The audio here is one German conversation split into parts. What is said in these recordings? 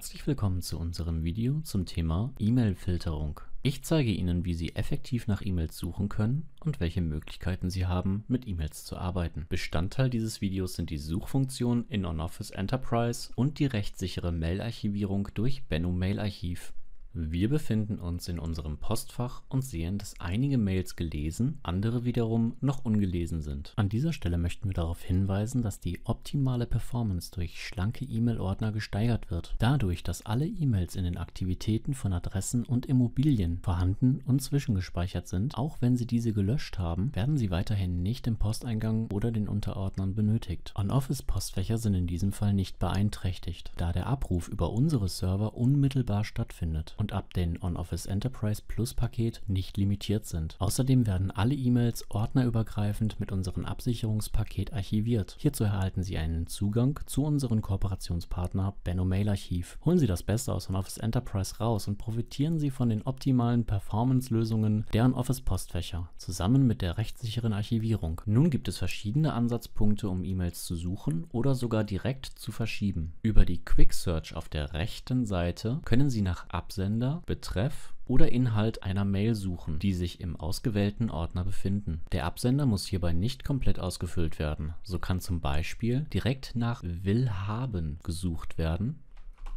Herzlich willkommen zu unserem Video zum Thema E-Mail-Filterung. Ich zeige Ihnen, wie Sie effektiv nach E-Mails suchen können und welche Möglichkeiten Sie haben, mit E-Mails zu arbeiten. Bestandteil dieses Videos sind die Suchfunktion in OnOffice Enterprise und die rechtssichere Mail-Archivierung durch Benno Mail Archiv. Wir befinden uns in unserem Postfach und sehen, dass einige Mails gelesen, andere wiederum noch ungelesen sind. An dieser Stelle möchten wir darauf hinweisen, dass die optimale Performance durch schlanke E-Mail-Ordner gesteigert wird. Dadurch, dass alle E-Mails in den Aktivitäten von Adressen und Immobilien vorhanden und zwischengespeichert sind, auch wenn Sie diese gelöscht haben, werden sie weiterhin nicht im Posteingang oder den Unterordnern benötigt. On-Office-Postfächer sind in diesem Fall nicht beeinträchtigt, da der Abruf über unsere Server unmittelbar stattfindet und ab den OnOffice Enterprise Plus Paket nicht limitiert sind. Außerdem werden alle E-Mails ordnerübergreifend mit unserem Absicherungspaket archiviert. Hierzu erhalten Sie einen Zugang zu unserem Kooperationspartner Benno Mail Archiv. Holen Sie das Beste aus OnOffice Enterprise raus und profitieren Sie von den optimalen Performance-Lösungen deren Office-Postfächer zusammen mit der rechtssicheren Archivierung. Nun gibt es verschiedene Ansatzpunkte, um E-Mails zu suchen oder sogar direkt zu verschieben. Über die Quick Search auf der rechten Seite können Sie nach Absenden Kalender, Betreff oder Inhalt einer Mail suchen, die sich im ausgewählten Ordner befinden. Der Absender muss hierbei nicht komplett ausgefüllt werden. So kann zum Beispiel direkt nach Will haben gesucht werden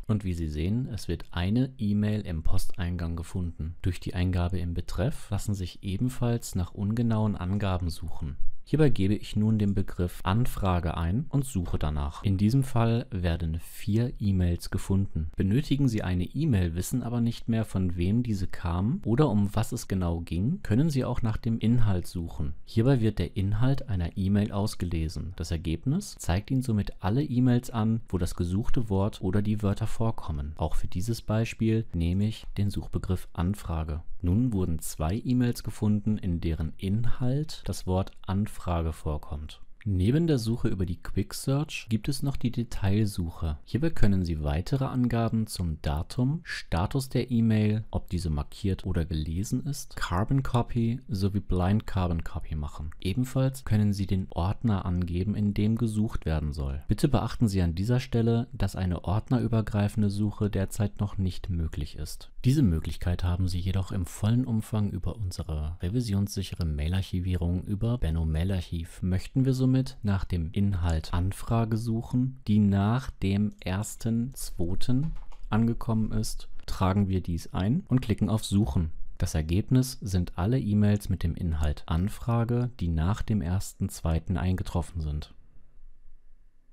und wie Sie sehen, es wird eine E-Mail im Posteingang gefunden. Durch die Eingabe im Betreff lassen sich ebenfalls nach ungenauen Angaben suchen. Hierbei gebe ich nun den Begriff Anfrage ein und suche danach. In diesem Fall werden vier E-Mails gefunden. Benötigen Sie eine E-Mail, wissen aber nicht mehr, von wem diese kam oder um was es genau ging, können Sie auch nach dem Inhalt suchen. Hierbei wird der Inhalt einer E-Mail ausgelesen. Das Ergebnis zeigt Ihnen somit alle E-Mails an, wo das gesuchte Wort oder die Wörter vorkommen. Auch für dieses Beispiel nehme ich den Suchbegriff Anfrage. Nun wurden zwei E-Mails gefunden, in deren Inhalt das Wort Anfrage vorkommt Neben der Suche über die Quick Search gibt es noch die Detailsuche. Hierbei können Sie weitere Angaben zum Datum, Status der E-Mail, ob diese markiert oder gelesen ist, Carbon Copy sowie Blind Carbon Copy machen. Ebenfalls können Sie den Ordner angeben, in dem gesucht werden soll. Bitte beachten Sie an dieser Stelle, dass eine ordnerübergreifende Suche derzeit noch nicht möglich ist. Diese Möglichkeit haben Sie jedoch im vollen Umfang über unsere revisionssichere Mailarchivierung über Benno Mailarchiv. Möchten wir somit somit nach dem Inhalt Anfrage suchen, die nach dem 1.2. angekommen ist, tragen wir dies ein und klicken auf Suchen. Das Ergebnis sind alle E-Mails mit dem Inhalt Anfrage, die nach dem 1.2. eingetroffen sind.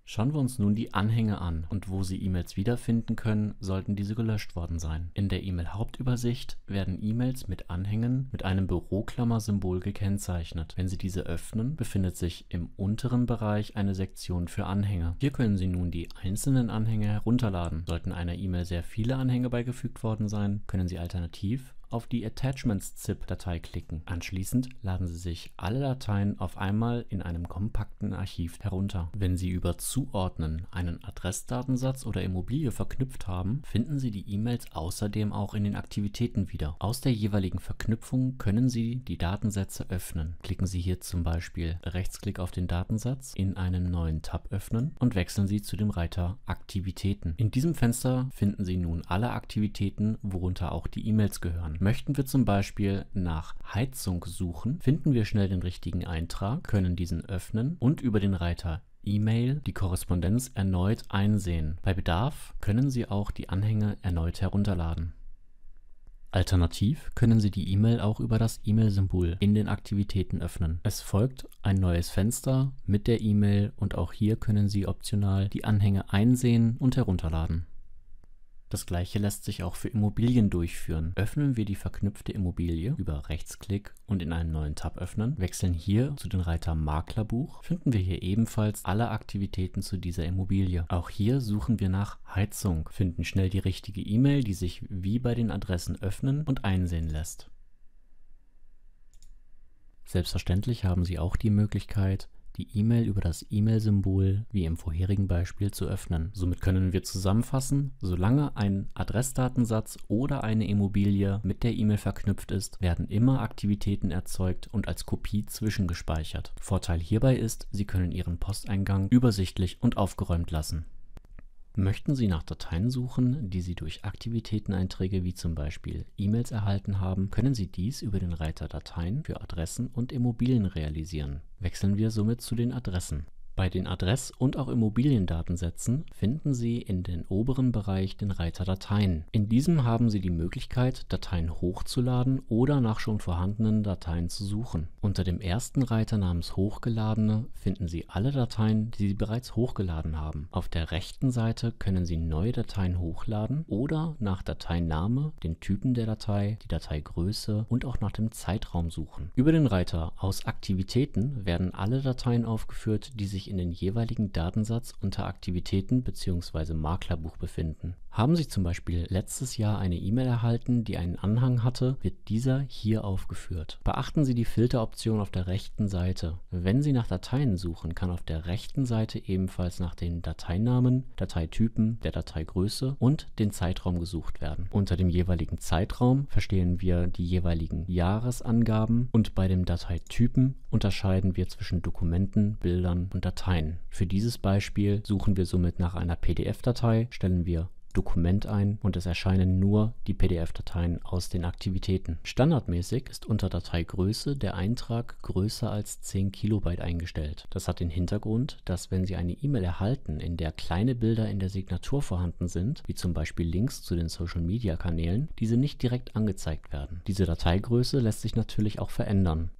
Schauen wir uns nun die Anhänge an und wo Sie E-Mails wiederfinden können, sollten diese gelöscht worden sein. In der E-Mail-Hauptübersicht werden E-Mails mit Anhängen mit einem Büroklammersymbol gekennzeichnet. Wenn Sie diese öffnen, befindet sich im unteren Bereich eine Sektion für Anhänge. Hier können Sie nun die einzelnen Anhänge herunterladen. Sollten einer E-Mail sehr viele Anhänge beigefügt worden sein, können Sie alternativ auf die Attachments-ZIP-Datei klicken. Anschließend laden Sie sich alle Dateien auf einmal in einem kompakten Archiv herunter. Wenn Sie über Zuordnen einen Adressdatensatz oder Immobilie verknüpft haben, finden Sie die E-Mails außerdem auch in den Aktivitäten wieder. Aus der jeweiligen Verknüpfung können Sie die Datensätze öffnen. Klicken Sie hier zum Beispiel Rechtsklick auf den Datensatz, in einen neuen Tab öffnen und wechseln Sie zu dem Reiter Aktivitäten. In diesem Fenster finden Sie nun alle Aktivitäten, worunter auch die E-Mails gehören. Möchten wir zum Beispiel nach Heizung suchen, finden wir schnell den richtigen Eintrag, können diesen öffnen und über den Reiter E-Mail die Korrespondenz erneut einsehen. Bei Bedarf können Sie auch die Anhänge erneut herunterladen. Alternativ können Sie die E-Mail auch über das E-Mail-Symbol in den Aktivitäten öffnen. Es folgt ein neues Fenster mit der E-Mail und auch hier können Sie optional die Anhänge einsehen und herunterladen. Das gleiche lässt sich auch für Immobilien durchführen. Öffnen wir die verknüpfte Immobilie über Rechtsklick und in einem neuen Tab öffnen, wechseln hier zu den Reiter Maklerbuch, finden wir hier ebenfalls alle Aktivitäten zu dieser Immobilie. Auch hier suchen wir nach Heizung, finden schnell die richtige E-Mail, die sich wie bei den Adressen öffnen und einsehen lässt. Selbstverständlich haben Sie auch die Möglichkeit, die E-Mail über das E-Mail-Symbol wie im vorherigen Beispiel zu öffnen. Somit können wir zusammenfassen, solange ein Adressdatensatz oder eine Immobilie mit der E-Mail verknüpft ist, werden immer Aktivitäten erzeugt und als Kopie zwischengespeichert. Vorteil hierbei ist, Sie können Ihren Posteingang übersichtlich und aufgeräumt lassen. Möchten Sie nach Dateien suchen, die Sie durch Aktivitäteneinträge wie zum Beispiel E-Mails erhalten haben, können Sie dies über den Reiter Dateien für Adressen und Immobilien realisieren. Wechseln wir somit zu den Adressen. Bei den Adress- und auch Immobiliendatensätzen finden Sie in den oberen Bereich den Reiter Dateien. In diesem haben Sie die Möglichkeit, Dateien hochzuladen oder nach schon vorhandenen Dateien zu suchen. Unter dem ersten Reiter namens Hochgeladene finden Sie alle Dateien, die Sie bereits hochgeladen haben. Auf der rechten Seite können Sie neue Dateien hochladen oder nach Dateiname, den Typen der Datei, die Dateigröße und auch nach dem Zeitraum suchen. Über den Reiter Aus Aktivitäten werden alle Dateien aufgeführt, die sich in den jeweiligen Datensatz unter Aktivitäten bzw. Maklerbuch befinden haben Sie zum Beispiel letztes Jahr eine E-Mail erhalten, die einen Anhang hatte, wird dieser hier aufgeführt. Beachten Sie die Filteroption auf der rechten Seite. Wenn Sie nach Dateien suchen, kann auf der rechten Seite ebenfalls nach den Dateinamen, Dateitypen, der Dateigröße und den Zeitraum gesucht werden. Unter dem jeweiligen Zeitraum verstehen wir die jeweiligen Jahresangaben und bei dem Dateitypen unterscheiden wir zwischen Dokumenten, Bildern und Dateien. Für dieses Beispiel suchen wir somit nach einer PDF-Datei, stellen wir Dokument ein und es erscheinen nur die PDF-Dateien aus den Aktivitäten. Standardmäßig ist unter Dateigröße der Eintrag größer als 10 Kilobyte eingestellt. Das hat den Hintergrund, dass wenn Sie eine E-Mail erhalten, in der kleine Bilder in der Signatur vorhanden sind, wie zum Beispiel Links zu den Social-Media-Kanälen, diese nicht direkt angezeigt werden. Diese Dateigröße lässt sich natürlich auch verändern.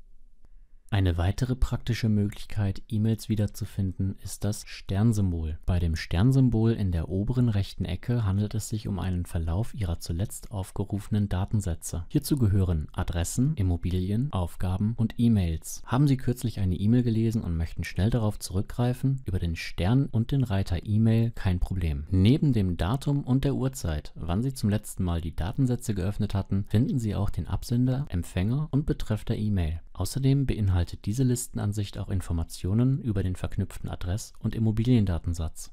Eine weitere praktische Möglichkeit, E-Mails wiederzufinden, ist das Sternsymbol. Bei dem Sternsymbol in der oberen rechten Ecke handelt es sich um einen Verlauf Ihrer zuletzt aufgerufenen Datensätze. Hierzu gehören Adressen, Immobilien, Aufgaben und E-Mails. Haben Sie kürzlich eine E-Mail gelesen und möchten schnell darauf zurückgreifen? Über den Stern und den Reiter E-Mail kein Problem. Neben dem Datum und der Uhrzeit, wann Sie zum letzten Mal die Datensätze geöffnet hatten, finden Sie auch den Absender, Empfänger und Betreff der E-Mail. Außerdem beinhaltet beinhaltet diese Listenansicht auch Informationen über den verknüpften Adress und Immobiliendatensatz.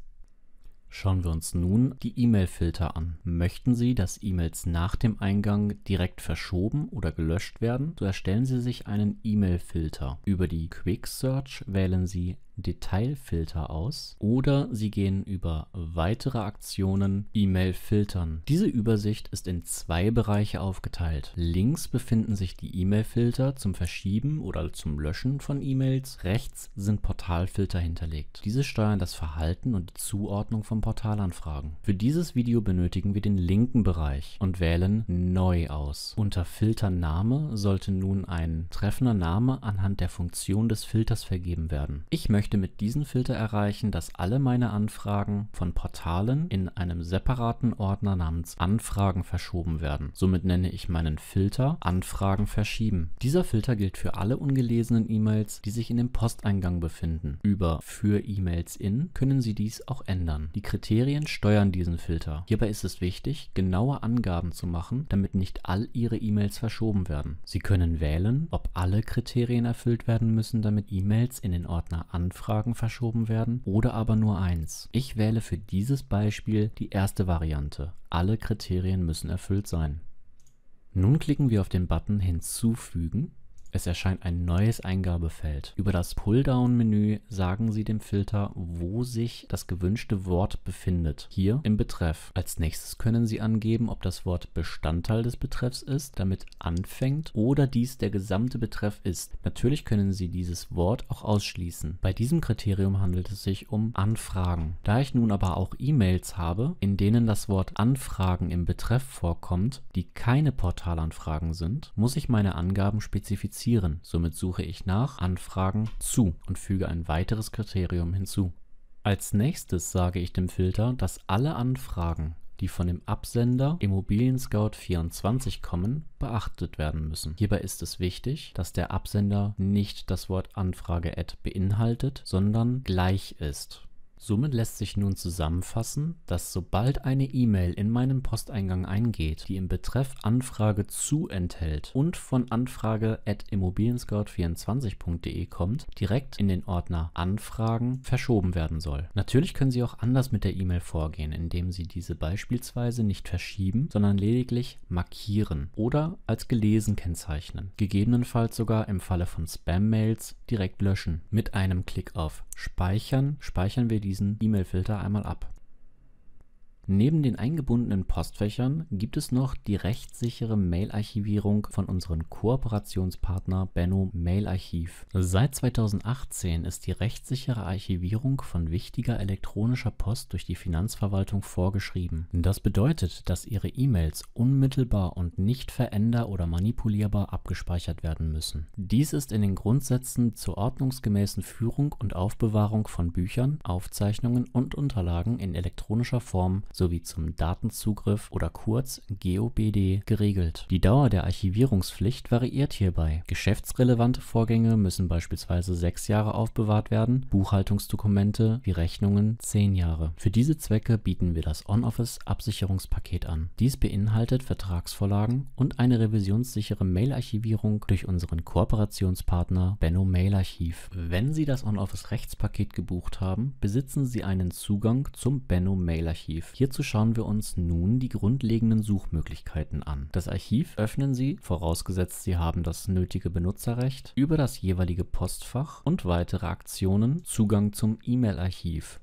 Schauen wir uns nun die E-Mail-Filter an. Möchten Sie, dass E-Mails nach dem Eingang direkt verschoben oder gelöscht werden, so erstellen Sie sich einen E-Mail-Filter. Über die Quick Search wählen Sie Detailfilter aus oder Sie gehen über weitere Aktionen E-Mail filtern. Diese Übersicht ist in zwei Bereiche aufgeteilt. Links befinden sich die E-Mail-Filter zum Verschieben oder zum Löschen von E-Mails. Rechts sind Portalfilter hinterlegt. Diese steuern das Verhalten und die Zuordnung von Portalanfragen. Für dieses Video benötigen wir den linken Bereich und wählen Neu aus. Unter Filtername sollte nun ein treffender Name anhand der Funktion des Filters vergeben werden. Ich möchte möchte mit diesem Filter erreichen, dass alle meine Anfragen von Portalen in einem separaten Ordner namens Anfragen verschoben werden. Somit nenne ich meinen Filter Anfragen verschieben. Dieser Filter gilt für alle ungelesenen E-Mails, die sich in dem Posteingang befinden. Über für E-Mails in können Sie dies auch ändern. Die Kriterien steuern diesen Filter. Hierbei ist es wichtig, genaue Angaben zu machen, damit nicht all Ihre E-Mails verschoben werden. Sie können wählen, ob alle Kriterien erfüllt werden müssen, damit E-Mails in den Ordner Anfragen Fragen verschoben werden oder aber nur eins. Ich wähle für dieses Beispiel die erste Variante. Alle Kriterien müssen erfüllt sein. Nun klicken wir auf den Button Hinzufügen es erscheint ein neues Eingabefeld. Über das Pulldown-Menü sagen Sie dem Filter, wo sich das gewünschte Wort befindet. Hier im Betreff. Als nächstes können Sie angeben, ob das Wort Bestandteil des Betreffs ist, damit anfängt oder dies der gesamte Betreff ist. Natürlich können Sie dieses Wort auch ausschließen. Bei diesem Kriterium handelt es sich um Anfragen. Da ich nun aber auch E-Mails habe, in denen das Wort Anfragen im Betreff vorkommt, die keine Portalanfragen sind, muss ich meine Angaben spezifizieren interessieren. Somit suche ich nach Anfragen zu und füge ein weiteres Kriterium hinzu. Als nächstes sage ich dem Filter, dass alle Anfragen, die von dem Absender Immobilien Scout 24 kommen, beachtet werden müssen. Hierbei ist es wichtig, dass der Absender nicht das Wort Anfrage-Ad beinhaltet, sondern gleich ist. Somit lässt sich nun zusammenfassen, dass sobald eine E-Mail in meinen Posteingang eingeht, die im Betreff Anfrage zu enthält und von Anfrage at immobilienscout24.de kommt, direkt in den Ordner Anfragen verschoben werden soll. Natürlich können Sie auch anders mit der E-Mail vorgehen, indem Sie diese beispielsweise nicht verschieben, sondern lediglich markieren oder als gelesen kennzeichnen. Gegebenenfalls sogar im Falle von Spam-Mails direkt löschen. Mit einem Klick auf Speichern speichern wir die diesen E-Mail-Filter einmal ab. Neben den eingebundenen Postfächern gibt es noch die rechtssichere Mail-Archivierung von unserem Kooperationspartner Benno Mail Archiv. Seit 2018 ist die rechtssichere Archivierung von wichtiger elektronischer Post durch die Finanzverwaltung vorgeschrieben. Das bedeutet, dass Ihre E-Mails unmittelbar und nicht veränder- oder manipulierbar abgespeichert werden müssen. Dies ist in den Grundsätzen zur ordnungsgemäßen Führung und Aufbewahrung von Büchern, Aufzeichnungen und Unterlagen in elektronischer Form sowie zum Datenzugriff oder kurz GOBD geregelt. Die Dauer der Archivierungspflicht variiert hierbei. Geschäftsrelevante Vorgänge müssen beispielsweise sechs Jahre aufbewahrt werden, Buchhaltungsdokumente wie Rechnungen zehn Jahre. Für diese Zwecke bieten wir das OnOffice Absicherungspaket an. Dies beinhaltet Vertragsvorlagen und eine revisionssichere Mailarchivierung durch unseren Kooperationspartner Benno Mail Archiv. Wenn Sie das OnOffice Rechtspaket gebucht haben, besitzen Sie einen Zugang zum Benno Mail Archiv. Hier Hierzu schauen wir uns nun die grundlegenden Suchmöglichkeiten an. Das Archiv öffnen Sie, vorausgesetzt Sie haben das nötige Benutzerrecht, über das jeweilige Postfach und weitere Aktionen Zugang zum E-Mail-Archiv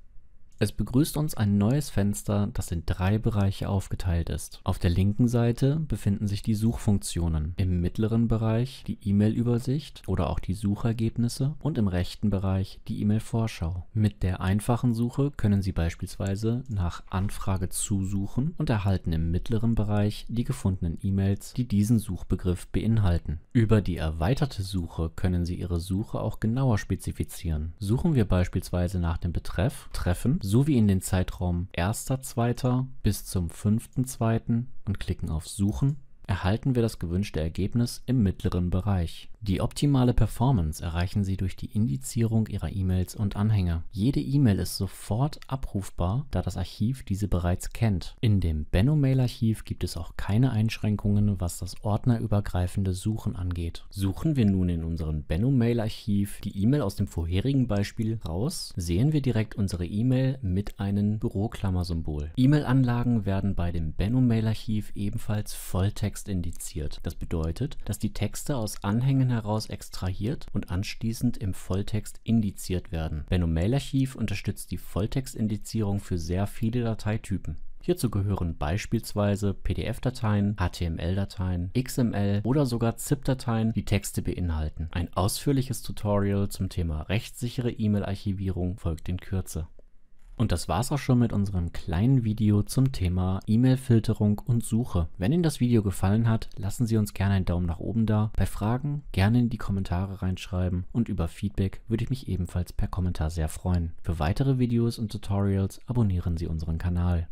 es begrüßt uns ein neues Fenster, das in drei Bereiche aufgeteilt ist. Auf der linken Seite befinden sich die Suchfunktionen, im mittleren Bereich die E-Mail-Übersicht oder auch die Suchergebnisse und im rechten Bereich die E-Mail-Vorschau. Mit der einfachen Suche können Sie beispielsweise nach Anfrage zusuchen und erhalten im mittleren Bereich die gefundenen E-Mails, die diesen Suchbegriff beinhalten. Über die erweiterte Suche können Sie Ihre Suche auch genauer spezifizieren. Suchen wir beispielsweise nach dem Betreff Treffen, sowie in den Zeitraum 1.2. bis zum 5.2. und klicken auf Suchen, erhalten wir das gewünschte Ergebnis im mittleren Bereich die optimale Performance erreichen Sie durch die Indizierung Ihrer E-Mails und Anhänger. Jede E-Mail ist sofort abrufbar, da das Archiv diese bereits kennt. In dem Benno-Mail-Archiv gibt es auch keine Einschränkungen, was das ordnerübergreifende Suchen angeht. Suchen wir nun in unserem Benno-Mail-Archiv die E-Mail aus dem vorherigen Beispiel raus, sehen wir direkt unsere E-Mail mit einem Büroklammersymbol. E-Mail-Anlagen werden bei dem Benno-Mail-Archiv ebenfalls Volltext indiziert. Das bedeutet, dass die Texte aus Anhängen heraus extrahiert und anschließend im Volltext indiziert werden. Benno Mail-Archiv unterstützt die Volltextindizierung für sehr viele Dateitypen. Hierzu gehören beispielsweise PDF-Dateien, HTML-Dateien, XML oder sogar ZIP-Dateien, die Texte beinhalten. Ein ausführliches Tutorial zum Thema rechtssichere E-Mail-Archivierung folgt in Kürze. Und das war's auch schon mit unserem kleinen Video zum Thema E-Mail-Filterung und Suche. Wenn Ihnen das Video gefallen hat, lassen Sie uns gerne einen Daumen nach oben da. Bei Fragen gerne in die Kommentare reinschreiben und über Feedback würde ich mich ebenfalls per Kommentar sehr freuen. Für weitere Videos und Tutorials abonnieren Sie unseren Kanal.